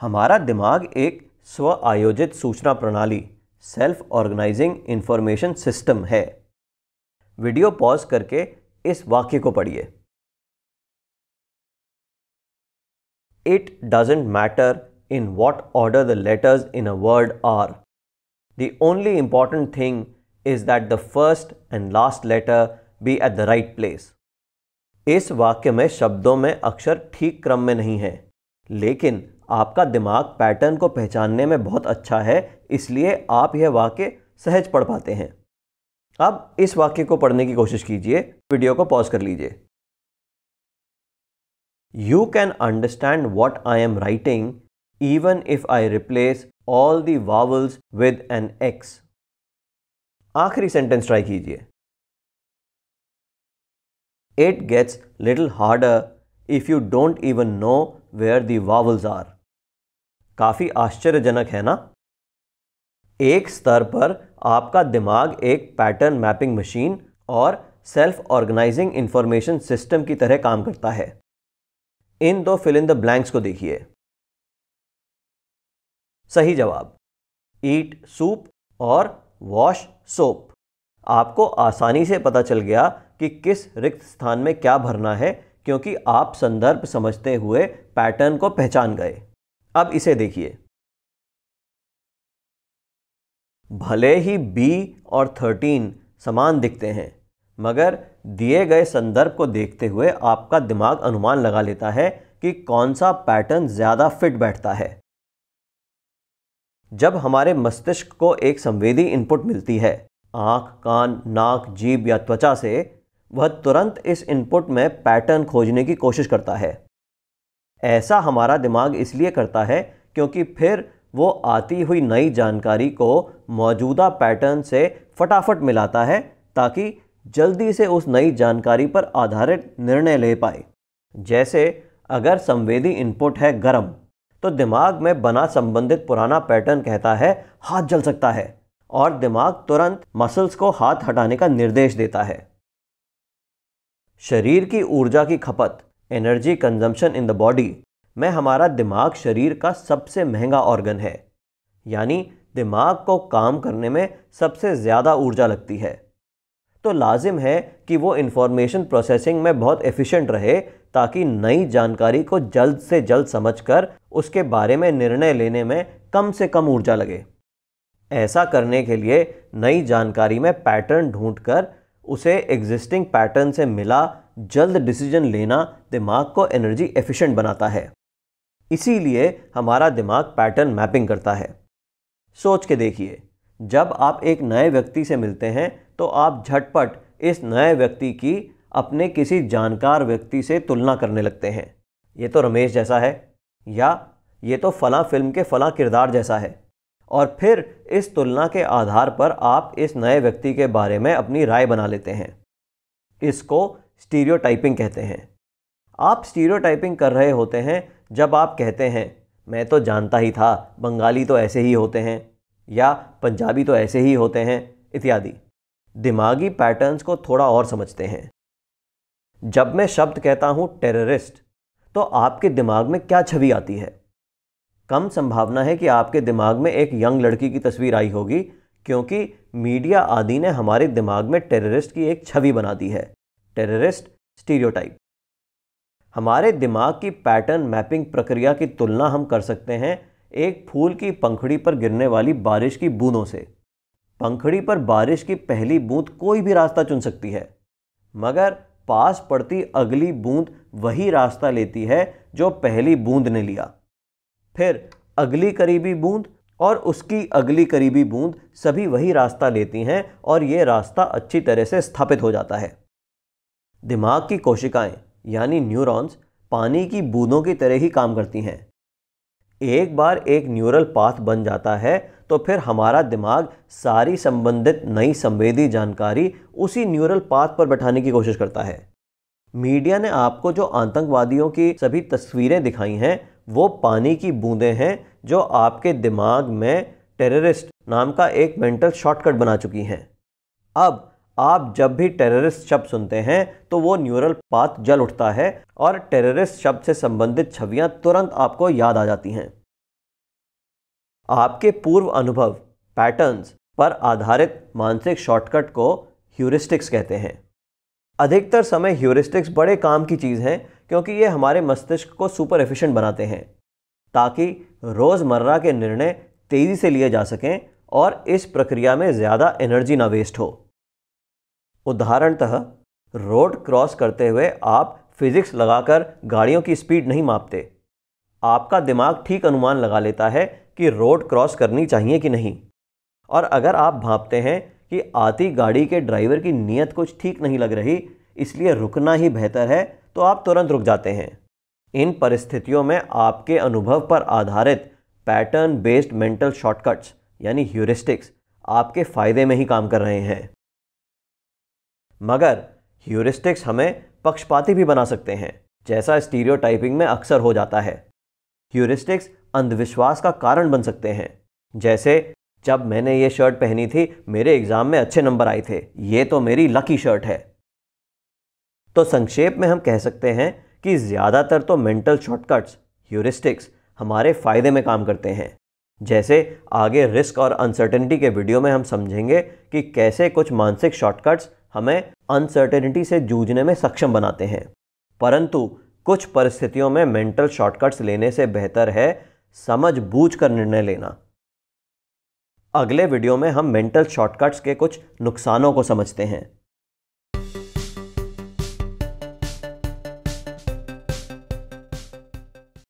हमारा दिमाग एक स्व आयोजित सूचना प्रणाली सेल्फ ऑर्गेनाइजिंग इंफॉर्मेशन सिस्टम है वीडियो पॉज करके इस वाक्य को पढ़िए it doesn't matter in what order the letters in a word are the only important thing is that the first and last letter be at the right place इस वाक्य में शब्दों में अक्षर ठीक क्रम में नहीं है लेकिन आपका दिमाग पैटर्न को पहचानने में बहुत अच्छा है इसलिए आप यह वाक्य सहज पढ़ पाते हैं अब इस वाक्य को पढ़ने की कोशिश कीजिए वीडियो को पॉज कर लीजिए you can understand what I am writing even if I replace all the vowels with an x आखिरी सेंटेंस ट्राई कीजिए it gets little harder if you don't even know where the vowels are काफ़ी आश्चर्यजनक है ना एक स्तर पर आपका दिमाग एक पैटर्न मैपिंग मशीन और सेल्फ ऑर्गेनाइजिंग इंफॉर्मेशन सिस्टम की तरह काम करता है इन दो फिल इन द ब्लैंक्स को देखिए सही जवाब ईट सूप और वॉश सोप आपको आसानी से पता चल गया कि किस रिक्त स्थान में क्या भरना है क्योंकि आप संदर्भ समझते हुए पैटर्न को पहचान गए अब इसे देखिए भले ही बी और थर्टीन समान दिखते हैं मगर दिए गए संदर्भ को देखते हुए आपका दिमाग अनुमान लगा लेता है कि कौन सा पैटर्न ज़्यादा फिट बैठता है जब हमारे मस्तिष्क को एक संवेदी इनपुट मिलती है आंख कान नाक जीभ या त्वचा से वह तुरंत इस इनपुट में पैटर्न खोजने की कोशिश करता है ऐसा हमारा दिमाग इसलिए करता है क्योंकि फिर वो आती हुई नई जानकारी को मौजूदा पैटर्न से फटाफट मिलाता है ताकि जल्दी से उस नई जानकारी पर आधारित निर्णय ले पाए जैसे अगर संवेदी इनपुट है गर्म तो दिमाग में बना संबंधित पुराना पैटर्न कहता है हाथ जल सकता है और दिमाग तुरंत मसल्स को हाथ हटाने का निर्देश देता है शरीर की ऊर्जा की खपत energy consumption in the body में हमारा दिमाग शरीर का सबसे महंगा ऑर्गन है यानी दिमाग को काम करने में सबसे ज़्यादा ऊर्जा लगती है तो लाजिम है कि वो इन्फॉर्मेशन प्रोसेसिंग में बहुत एफिशिएंट रहे ताकि नई जानकारी को जल्द से जल्द समझकर उसके बारे में निर्णय लेने में कम से कम ऊर्जा लगे ऐसा करने के लिए नई जानकारी में पैटर्न ढूंढकर उसे एग्जिस्टिंग पैटर्न से मिला जल्द डिसीजन लेना दिमाग को एनर्जी एफिशिएंट बनाता है इसीलिए हमारा दिमाग पैटर्न मैपिंग करता है सोच के देखिए जब आप एक नए व्यक्ति से मिलते हैं तो आप झटपट इस नए व्यक्ति की अपने किसी जानकार व्यक्ति से तुलना करने लगते हैं ये तो रमेश जैसा है या ये तो फला फिल्म के फला किरदार जैसा है और फिर इस तुलना के आधार पर आप इस नए व्यक्ति के बारे में अपनी राय बना लेते हैं इसको स्टीरियो कहते हैं आप स्टीरियो कर रहे होते हैं जब आप कहते हैं मैं तो जानता ही था बंगाली तो ऐसे ही होते हैं या पंजाबी तो ऐसे ही होते हैं इत्यादि दिमागी पैटर्न्स को थोड़ा और समझते हैं जब मैं शब्द कहता हूँ टेररिस्ट तो आपके दिमाग में क्या छवि आती है कम संभावना है कि आपके दिमाग में एक यंग लड़की की तस्वीर आई होगी क्योंकि मीडिया आदि ने हमारे दिमाग में टेररिस्ट की एक छवि बना दी है टेररिस्ट स्टीरियोटाइप हमारे दिमाग की पैटर्न मैपिंग प्रक्रिया की तुलना हम कर सकते हैं एक फूल की पंखड़ी पर गिरने वाली बारिश की बूंदों से पंखड़ी पर बारिश की पहली बूंद कोई भी रास्ता चुन सकती है मगर पास पड़ती अगली बूंद वही रास्ता लेती है जो पहली बूंद ने लिया फिर अगली करीबी बूंद और उसकी अगली करीबी बूंद सभी वही रास्ता लेती हैं और ये रास्ता अच्छी तरह से स्थापित हो जाता है दिमाग की कोशिकाएं यानी न्यूरॉन्स पानी की बूंदों की तरह ही काम करती हैं एक बार एक न्यूरल पाथ बन जाता है तो फिर हमारा दिमाग सारी संबंधित नई संवेदी जानकारी उसी न्यूरल पाथ पर बैठाने की कोशिश करता है मीडिया ने आपको जो आतंकवादियों की सभी तस्वीरें दिखाई हैं वो पानी की बूंदें हैं जो आपके दिमाग में टेररिस्ट नाम का एक मेंटल शॉर्टकट बना चुकी हैं अब आप जब भी टेररिस्ट शब्द सुनते हैं तो वो न्यूरल पाथ जल उठता है और टेररिस्ट शब्द से संबंधित छवियां तुरंत आपको याद आ जाती हैं आपके पूर्व अनुभव पैटर्न्स पर आधारित मानसिक शॉर्टकट को ह्यूरिस्टिक्स कहते हैं अधिकतर समय ह्यूरिस्टिक्स बड़े काम की चीज़ हैं क्योंकि ये हमारे मस्तिष्क को सुपर एफिशिएंट बनाते हैं ताकि रोज़मर्रा के निर्णय तेज़ी से लिए जा सकें और इस प्रक्रिया में ज़्यादा एनर्जी ना वेस्ट हो उदाहरणतः रोड क्रॉस करते हुए आप फिज़िक्स लगाकर गाड़ियों की स्पीड नहीं मापते आपका दिमाग ठीक अनुमान लगा लेता है कि रोड क्रॉस करनी चाहिए कि नहीं और अगर आप भापते हैं कि आती गाड़ी के ड्राइवर की नीयत कुछ ठीक नहीं लग रही इसलिए रुकना ही बेहतर है तो आप तुरंत रुक जाते हैं इन परिस्थितियों में आपके अनुभव पर आधारित पैटर्न बेस्ड मेंटल शॉर्टकट्स यानी ह्यूरिस्टिक्स आपके फ़ायदे में ही काम कर रहे हैं मगर ह्यूरिस्टिक्स हमें पक्षपाती भी बना सकते हैं जैसा स्टीरियोटाइपिंग में अक्सर हो जाता है ह्यूरिस्टिक्स अंधविश्वास का कारण बन सकते हैं जैसे जब मैंने ये शर्ट पहनी थी मेरे एग्ज़ाम में अच्छे नंबर आए थे ये तो मेरी लकी शर्ट है तो संक्षेप में हम कह सकते हैं कि ज़्यादातर तो मेंटल शॉर्टकट्स ह्यूरिस्टिक्स हमारे फ़ायदे में काम करते हैं जैसे आगे रिस्क और अनसर्टेनिटी के वीडियो में हम समझेंगे कि कैसे कुछ मानसिक शॉर्टकट्स हमें अनसर्टेनिटी से जूझने में सक्षम बनाते हैं परंतु कुछ परिस्थितियों में मेंटल शॉर्टकट्स लेने से बेहतर है समझ बूझ कर निर्णय लेना अगले वीडियो में हम मेंटल शॉर्टकट्स के कुछ नुकसानों को समझते हैं